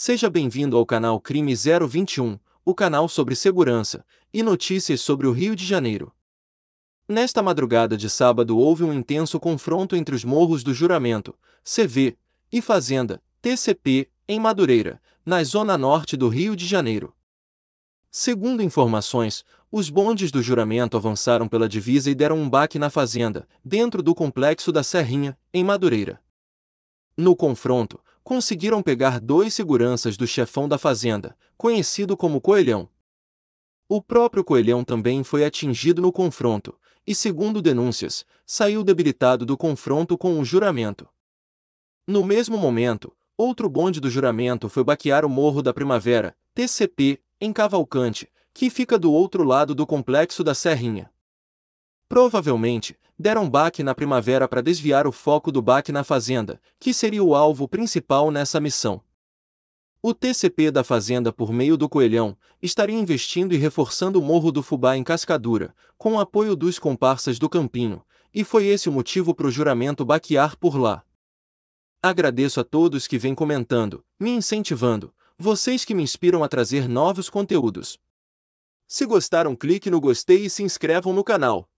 Seja bem-vindo ao canal Crime 021, o canal sobre segurança e notícias sobre o Rio de Janeiro. Nesta madrugada de sábado houve um intenso confronto entre os morros do Juramento, CV, e Fazenda, TCP, em Madureira, na zona norte do Rio de Janeiro. Segundo informações, os bondes do juramento avançaram pela divisa e deram um baque na fazenda, dentro do complexo da Serrinha, em Madureira. No confronto, conseguiram pegar dois seguranças do chefão da fazenda, conhecido como Coelhão. O próprio Coelhão também foi atingido no confronto, e, segundo denúncias, saiu debilitado do confronto com o juramento. No mesmo momento, outro bonde do juramento foi baquear o Morro da Primavera, TCP, em Cavalcante, que fica do outro lado do complexo da Serrinha. Provavelmente, deram baque na primavera para desviar o foco do baque na fazenda, que seria o alvo principal nessa missão. O TCP da Fazenda, por meio do Coelhão, estaria investindo e reforçando o Morro do Fubá em Cascadura, com o apoio dos comparsas do Campinho, e foi esse o motivo para o juramento baquear por lá. Agradeço a todos que vêm comentando, me incentivando, vocês que me inspiram a trazer novos conteúdos. Se gostaram, clique no gostei e se inscrevam no canal.